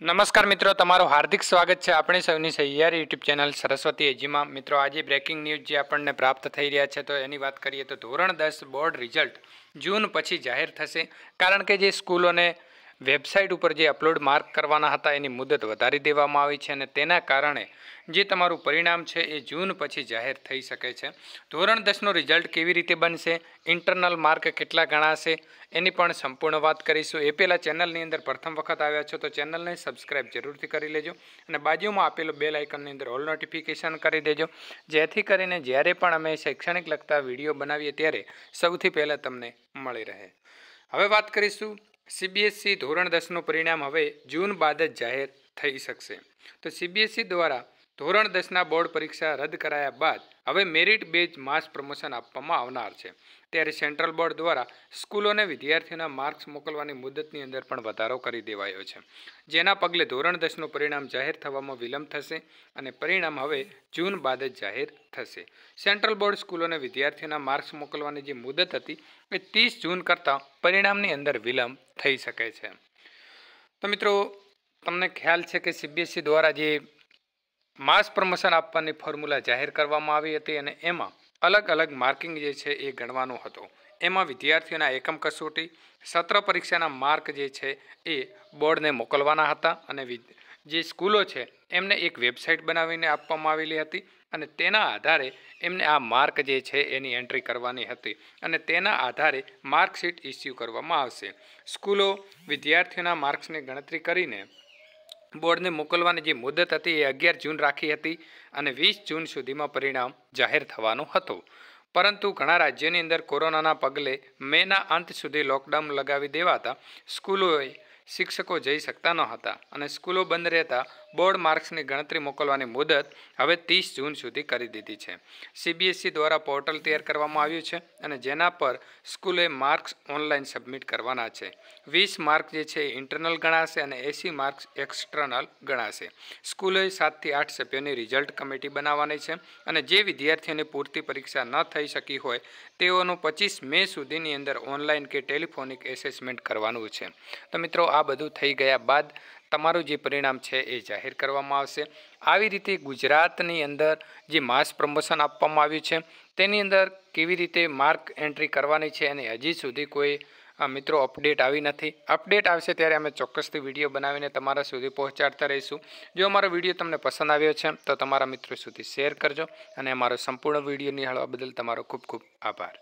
નમસ્કાર મિત્રો તમારું હાર્દિક સ્વાગત છે આપણી સૌની સહિયાર યુટ્યુબ ચેનલ સરસ્વતી એજીમાં મિત્રો આજે બ્રેકિંગ ન્યૂઝ જે આપણને પ્રાપ્ત થઈ રહ્યા છે તો એની વાત કરીએ તો ધોરણ દસ બોર્ડ રિઝલ્ટ જૂન પછી જાહેર થશે કારણ કે જે સ્કૂલોને વેબસાઇટ ઉપર જે અપલોડ માર્ક કરવાના હતા એની મુદત વધારી દેવામાં આવી છે અને તેના કારણે જે તમારું પરિણામ છે એ જૂન પછી જાહેર થઈ શકે છે ધોરણ દસનું રિઝલ્ટ કેવી રીતે બનશે ઇન્ટરનલ માર્ક કેટલા ગણાશે એની પણ સંપૂર્ણ વાત કરીશું એ પહેલાં ચેનલની અંદર પ્રથમ વખત આવ્યા છો તો ચેનલને સબસ્ક્રાઇબ જરૂરથી કરી લેજો અને બાજુમાં આપેલો બેલ આઇકનની અંદર ઓલ નોટિફિકેશન કરી દેજો જેથી કરીને જ્યારે પણ અમે શૈક્ષણિક લગતા વિડીયો બનાવીએ ત્યારે સૌથી પહેલાં તમને મળી રહે હવે વાત કરીશું સીબીએસસી ધોરણ દસનું પરિણામ હવે જૂન બાદ જ જાહેર થઈ શકશે તો સીબીએસસી દ્વારા ધોરણ દસના બોર્ડ પરીક્ષા રદ કરાયા બાદ હવે મેરિટ બેઝ માસ પ્રમોશન આપવામાં આવનાર છે ત્યારે સેન્ટ્રલ બોર્ડ દ્વારા સ્કૂલોને વિદ્યાર્થીઓના માર્ક્સ મોકલવાની મુદતની અંદર પણ વધારો કરી દેવાયો છે જેના પગલે ધોરણ દસનું પરિણામ જાહેર થવામાં વિલંબ થશે અને પરિણામ હવે જૂન બાદ જ જાહેર થશે સેન્ટ્રલ બોર્ડ સ્કૂલોને વિદ્યાર્થીઓના માર્ક્સ મોકલવાની જે મુદત હતી એ ત્રીસ જૂન કરતાં પરિણામની અંદર વિલંબ થઈ શકે છે તો મિત્રો તમને ખ્યાલ છે કે સીબીએસસી દ્વારા જે માસ પ્રમોશન આપવાની ફોર્મ્યુલા જાહેર કરવામાં આવી હતી અને એમાં અલગ અલગ માર્કિંગ જે છે એ ગણવાનો હતો એમાં વિદ્યાર્થીઓના એકમ કસોટી સત્ર પરીક્ષાના માર્ક જે છે એ બોર્ડને મોકલવાના હતા અને જે સ્કૂલો છે એમને એક વેબસાઇટ બનાવીને આપવામાં આવેલી હતી અને તેના આધારે એમને આ માર્ક જે છે એની એન્ટ્રી કરવાની હતી અને તેના આધારે માર્કશીટ ઇસ્યુ કરવામાં આવશે સ્કૂલો વિદ્યાર્થીઓના માર્ક્સની ગણતરી કરીને બોર્ડને મોકલવાની જે મુદત હતી એ અગિયાર જૂન રાખી હતી અને વીસ જૂન સુધીમાં પરિણામ જાહેર થવાનું હતું પરંતુ ઘણા રાજ્યોની અંદર કોરોનાના પગલે મેના અંત સુધી લોકડાઉન લગાવી દેવાતા સ્કૂલોએ શિક્ષકો જઈ શકતા ન હતા અને સ્કૂલો બંધ રહેતા બોર્ડ માર્ક્સની ગણતરી મોકલવાની મુદત હવે ત્રીસ જૂન સુધી કરી દીધી છે સીબીએસઈ દ્વારા પોર્ટલ તૈયાર કરવામાં આવ્યું છે અને જેના પર સ્કૂલે માર્ક્સ ઓનલાઈન સબમિટ કરવાના છે વીસ માર્ક જે છે ઇન્ટરનલ ગણાશે અને એસી માર્ક્સ એક્સટર્નલ ગણાશે સ્કૂલોએ સાતથી આઠ સભ્યોની રિઝલ્ટ કમિટી બનાવવાની છે અને જે વિદ્યાર્થીઓને પૂરતી પરીક્ષા ન થઈ શકી હોય તેઓનું પચીસ મે સુધીની અંદર ઓનલાઈન કે ટેલિફોનિક એસેસમેન્ટ કરવાનું છે તો મિત્રો આ બધું થઈ ગયા બાદ તમારું જે પરિણામ છે એ જાહેર કરવામાં આવશે આવી રીતે ગુજરાતની અંદર જે માસ પ્રમોશન આપવામાં આવ્યું છે તેની અંદર કેવી રીતે માર્ક એન્ટ્રી કરવાની છે અને હજી સુધી કોઈ મિત્રો અપડેટ આવી નથી અપડેટ આવશે ત્યારે અમે ચોક્કસથી વિડીયો બનાવીને તમારા સુધી પહોંચાડતા રહીશું જો અમારો વિડીયો તમને પસંદ આવ્યો છે તો તમારા મિત્રો સુધી શેર કરજો અને અમારો સંપૂર્ણ વિડીયો નિહાળવા બદલ તમારો ખૂબ ખૂબ આભાર